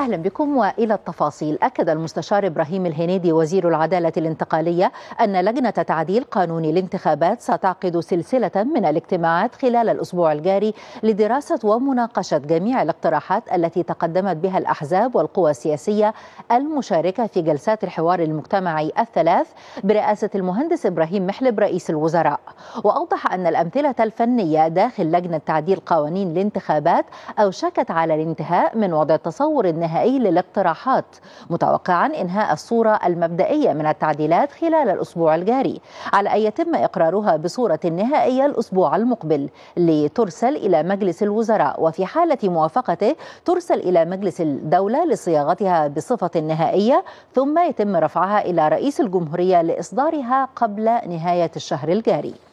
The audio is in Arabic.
أهلا بكم وإلى التفاصيل أكد المستشار إبراهيم الهنيدي وزير العدالة الانتقالية أن لجنة تعديل قانون الانتخابات ستعقد سلسلة من الاجتماعات خلال الأسبوع الجاري لدراسة ومناقشة جميع الاقتراحات التي تقدمت بها الأحزاب والقوى السياسية المشاركة في جلسات الحوار المجتمعي الثلاث برئاسة المهندس إبراهيم محلب رئيس الوزراء وأوضح أن الأمثلة الفنية داخل لجنة تعديل قوانين الانتخابات أوشكت على الانتهاء من وضع تصور النهائي النهائي للاقتراحات متوقعا إنهاء الصورة المبدئية من التعديلات خلال الأسبوع الجاري على أن يتم إقرارها بصورة نهائية الأسبوع المقبل لترسل إلى مجلس الوزراء وفي حالة موافقته ترسل إلى مجلس الدولة لصياغتها بصفة نهائية ثم يتم رفعها إلى رئيس الجمهورية لإصدارها قبل نهاية الشهر الجاري